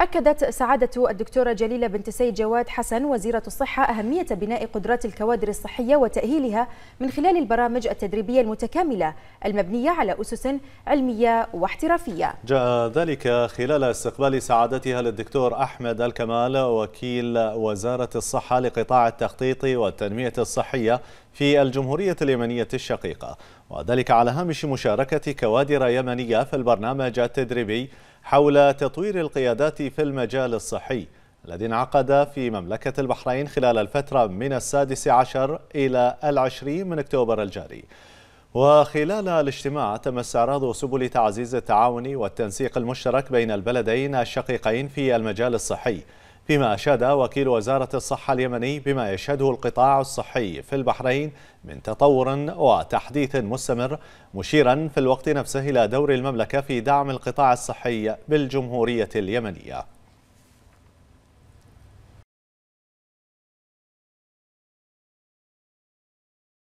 أكدت سعادة الدكتورة جليلة بنت سيد جواد حسن وزيرة الصحة أهمية بناء قدرات الكوادر الصحية وتأهيلها من خلال البرامج التدريبية المتكاملة المبنية على أسس علمية واحترافية جاء ذلك خلال استقبال سعادتها للدكتور أحمد الكمال وكيل وزارة الصحة لقطاع التخطيط والتنمية الصحية في الجمهورية اليمنية الشقيقة وذلك على هامش مشاركة كوادر يمنية في البرنامج التدريبي حول تطوير القيادات في المجال الصحي الذي انعقد في مملكة البحرين خلال الفترة من السادس عشر إلى العشرين من أكتوبر الجاري وخلال الاجتماع تم استعراض سبل تعزيز التعاون والتنسيق المشترك بين البلدين الشقيقين في المجال الصحي فيما أشاد وكيل وزارة الصحة اليمني بما يشهده القطاع الصحي في البحرين من تطور وتحديث مستمر مشيرا في الوقت نفسه إلى دور المملكة في دعم القطاع الصحي بالجمهورية اليمنية